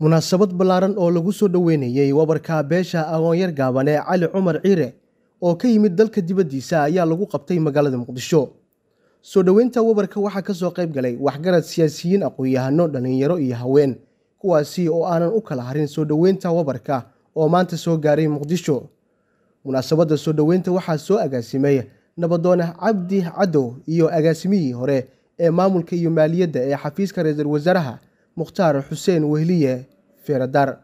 munaasabad ballaaran oo lagu soo dhoweynayey wabarka beesha aqoon-yar gaaban ee cali cumar ciire oo ka yimid dalka dibaddiisa ayaa lagu qabtay magaalada muqdisho soo dhoweynta wabarka waxaa ka soo qayb galay waxgarad siyaasiyiin aqoon-yahano dhallinyaro iyo haween kuwaasi oo aanan u kala harin soo dhoweynta wabarka oo maanta soo gaaray muqdisho munaasabadda soo dhoweynta waxaa soo agaasimay nabadoone cabdi cadow iyo agaasimihii hore ee maamulka iyo maaliyadda ee xafiiska ra-iisul wasaaraha mukhtaar xuseen wehliye feeradar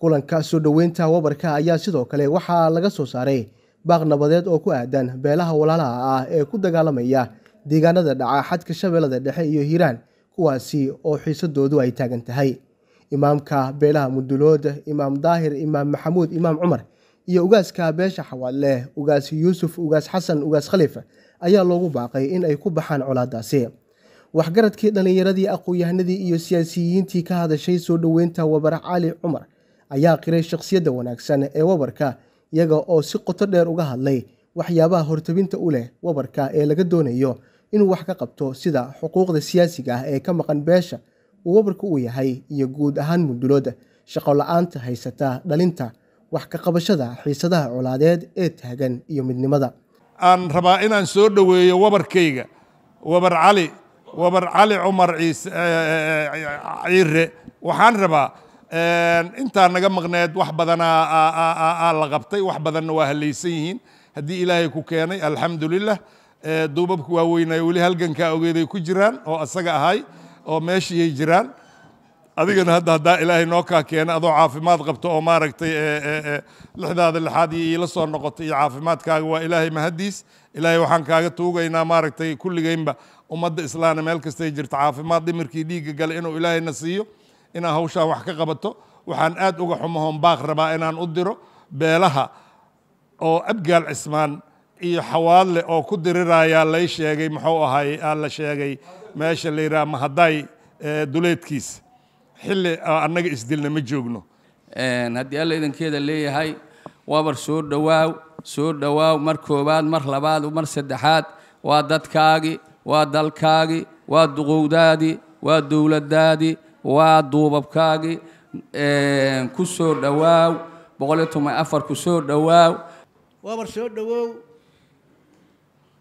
kulanka soo dhoweynta wabarka ayaa sidoo kale waxaa laga soo saaray baaq nabadeed oo ku aadan beelaha walaalaha ah ee ku dagaalamaya deegaanada dhaca xadka shabeellada dhexe iyo hiiraan kuwaasi oo xiisadoodu ay taagan tahay imaamka beelaha mudulood imaam daahir imaam maxamuud imaam cumar iyo ugaaska beesha xawaadleh ugaas yuusuf ugaas xasan ugaas khaliif ayaa loogu baaqay in ay ku baxaan colaadaasi waxgaradkii dhallinyaradii aqoon-yahanadii iyo siyaasiyiintii ka hadashay soo dhoweynta wabar cali cumar ayaa qiray shakhsiyadda wanaagsan ee wabarka iyaga oo si qoto dheer uga hadlay waxyaabaha hortabinta u leh wabarka ee laga doonayo inuu wax ka qabto sida xuquuqda siyaasiga ah ee ka maqan beesha uu wabarku u yahay iyo guud ahaan mundulooda shaqola-aanta haysata dhalinta wax ka qabashada xiisadaha colaadeed ee taagan iyo midnimada aan rabaa inaan soo dhoweeyo wabarkayga wabar cali wabar cali cumar ciire eh, eh, eh, waxaan rabaa intaa naga maqneed wax badanaa la qabtay wax badanna waa halaysan yihiin haddii ilaahay ku keenay alxamdulilah duubabku waaweynay weli halgankaa ogeeday ku jiraan oo asaga ahay oo meeshii jiraan adigana hadda haddaa ilaahay noo kaa keena adoo caafimaad qabto oo maaragtay eh, eh, eh, lixdaada lixaad iyo iila soo noqoto iyo caafimaadkaaga waa ilaahay mahaddiis ilaahay waxaan kaaga tuugaynaa maaragtay kulligaynba ummadda islaana meel kastay jirto caafimaad dhimirkii dhiigga gale inuu ilaahayna siiyo inaa hawshaan wax ka qabato waxaan aad uga xumahoon baaq rabaa inaan u diro beelaha oo abgaal cismaan iyo xawaadle oo ku dirirayaa lay sheegay muxuu ahaayey aa la sheegay meesha la yidhaha mahadaay duleedkiisa xilli ah, annaga isdilna ma joogno haddii alla idankeeda leeyahay wabar soo dhowaaw soo dhowaaw mar koobaad mar labaad mar saddexaad waa dadkaagi waa dalkaagi waa duqowdaadi waa dowladdaadi waa duubabkaagi ku soo dhowaaw boqoliyo toban afar ku soo dhowaaw wabar soo dhowoow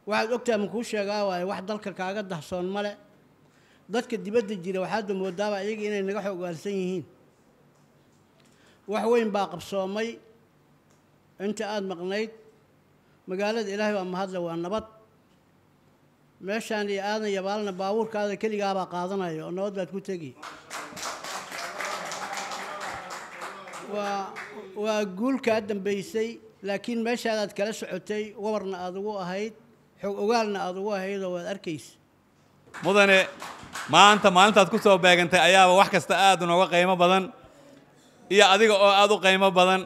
waxaad ogtahay kuu sheegaa waaye wax dalka kaaga dahsoon male dadka dibadda jira waxaad moodaaba ayaga inay naga xoogaalsan yihiin wax weyn baa qabsoomay inta aada maqnayd magaalada ilaahay waa mahadle waa nabad meeshaan iyo aadan yabaalna baabuurkaada keligaabaa qaadanaya oo nabad baad ku tegi waa waa guulkaa dambaysay laakiin meeshaadaad kala socotay wabarna aad ugu ahayd xog ogaalna aad ugu ahayd oo waad arkaysa mudane maanta maalintaad ku soo beegantay ayaaba wax kasta aad unoga qiimo badan iyo adiga oo aad u qiimo badan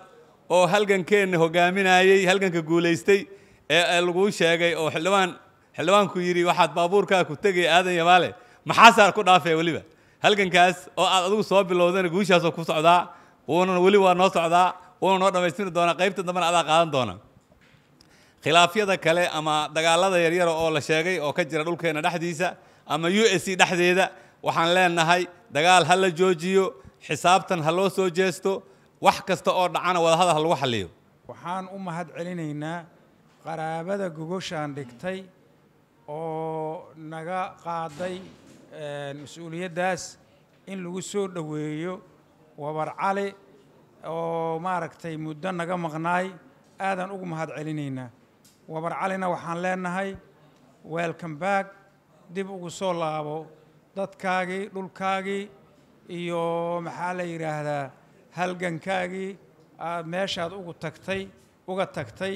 oo halgankeenna hogaaminayey halganka guulaystay ee laguu sheegay oo xildhibaan xildhibaanku yidhi waxaad baabuurkaa ku tegaya aadan yabaale maxaasaa ku dhaafee weliba halgankaas oo aad adigu soo bilowdana guushaasoo ku socdaa wuuna weli waa noo socdaa wuuna noo dhammaystiri doonaa qaybta dambena adaa qaadan doona khilaafyada kale ama dagaalada yaryara oo la sheegay oo ka jira dhulkeenna dhexdiisa ama u s c dhexdeeda waxaan leenahay dagaal ha la joojiyo xisaabtan ha loo soo jeesto wax kasta oo dhacana wadahadal ha lagu xalliyo waxaan u mahad celinaynaa qaraabada gogoshaan dhigtay oo naga qaaday mas-uuliyaddaas in lagu soo dhoweeyo wabar cali oo maaragtay muddo naga maqnaay aadan ugu mahad celinaynaa wabar calina waxaan leenahay welcome back dib ugu soo laabo dadkaagii dhulkaagii iyo maxaa la yidhaahdaa halgankaagii aad meeshaad ugu tagtay uga tagtay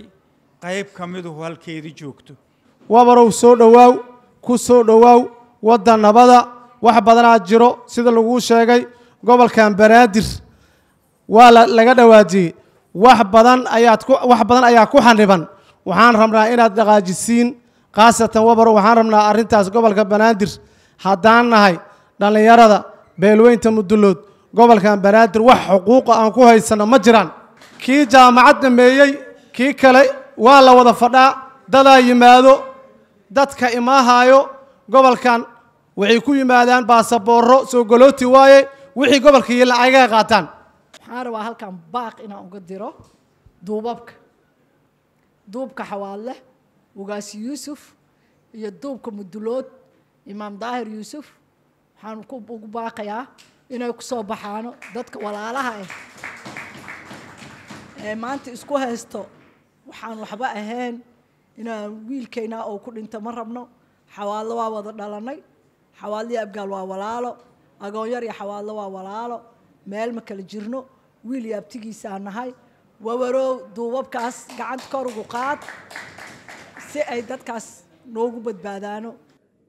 qayb ka miduhu halkeedi joogto wabarow soo dhowaaw ku soo dhowaaw wadda nabada wax badanaad jiro sida laguu sheegay gobolkan banaadir waa laga dhawaajiyey wax badan ayaad ku wax badan ayaa ku xaniban waxaan rabnaa inaad dhaqaajisiin khaasatan wabaro waxaan rabnaa arintaas gobolka banaadir haddaan nahay dhallinyarada beelweynta mudulood gobolkan banaadir wax xuquuqa aan ku haysanno ma jiraan kii jaamacad dhameeyey kii kale waa la wada fadhaa dadaa yimaado dadka imaahaayo gobolkan waxay ku yimaadaan baasabooro soo golooti waaye wixii gobolka iyo lacagaha qaataan waxaan rabaa halkan baaq inaan uga diro duubabka duubka xawaadleh ugaasi yuusuf iyo duubka mudulood imaam daahir yuusuf waxaan ugu baaqayaa inay kusoo baxaano dadka walaalaha ah ee maanta isku haysto waxaan waxba ahayn inaan wiilkaynaa oo ku dhinta ma rabno xawaallo waa wada dhalanay xawaalliyo abgaal waa walaalo agoonyar iyo xawaadlo waa walaalo meel ma kala jirno wiil iyo abtigiisaa nahay wawarow duubabkaas gacanta kor ugu qaad si ay dadkaas noogu badbaadaano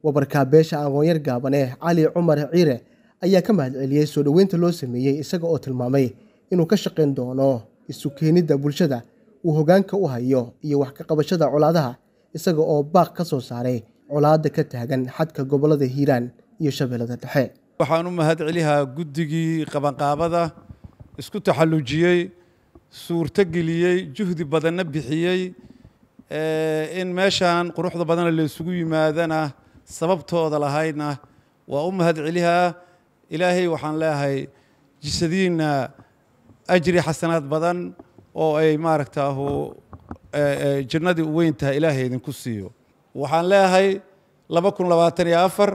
wabarka beesha aqoon-yar gaaban ee cali cumar ciire ayaa ka mahadceliyey soo dhoweynta loo sameeyey isaga oo tilmaamay inuu ka shaqayn doono isu keenidda bulshada uu hogaanka u hayo iyo wax ka qabashada colaadaha isaga oo baaq ka soo saaray colaadda ka taagan xadka gobollada hiiraan iyo shabeellada dhexe waxaan u mahad celihaa guddigii qabanqaabada isku taxallujiyey suurto geliyey juhdi badanna bixiyey Eh, in meeshaan quruxda badana la isugu yimaadana sababtooda lahaydna waa u mahadcelihaa ilaahay waxaan leeahay jisadiinna ajri xasanaad badan oo ay maaragtaahu eh, eh, jannadii u weyn tahay ilaahay idinku siiyo waxaan leeahay laba kun labaatan iyo afar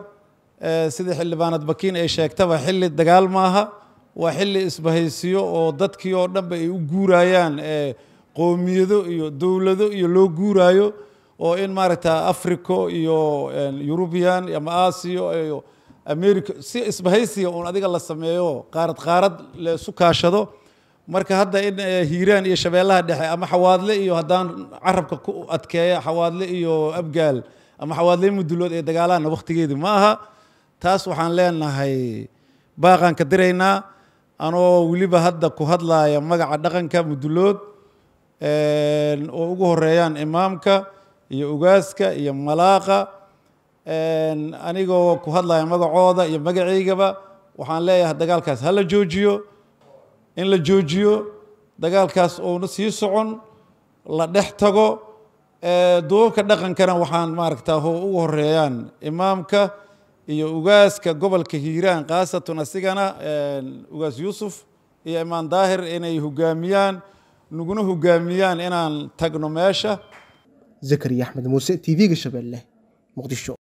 sida xildhibaanad bakiin ay sheegtaba xilli dagaal maaha waa xilli isbahaysiyo oo dadkii oo dhanba ay u guuraayaan qoomiyado iyo dowlado iyo loo guuraayo oo in maaragta africo iyo eurubian eh, ama aasiya iyo america si isbahaysiga uun adiga la sameeyo qaarad qaarad laisu kaashado marka hadda in eh, hiiraan iyo shabeellaha dhexe ama xawaadle iyo haddaan carabka ku adkeeya xawaadle iyo abgaal ama xawaadle mudulood ee dagaalahana wakhtigeedii ma aha taas waxaan leenahay baaqaan ka diraynaa anoo weliba hadda ku hadlaaya magaca dhaqanka mudulood oo ugu horeeyaan imaamka iyo ugaaska iyo malaaqa anigoo ku hadlaya magacooda iyo magacaygaba waxaan leeyahay dagaalkaas ha la joojiyo in la joojiyo dagaalkaas uuna sii socon la dhex tago duubabka dhaqankana waxaan maaragta ugu horeeyaan imaamka iyo ugaaska gobolka hiiraan khaasatan asigana ugaas yuusuf iyo imaan daahir inay hogaamiyaan naguna hogaamiyaan inaan tagno meesha zakariya axmed muuse t v-ga shabeelle muqdisho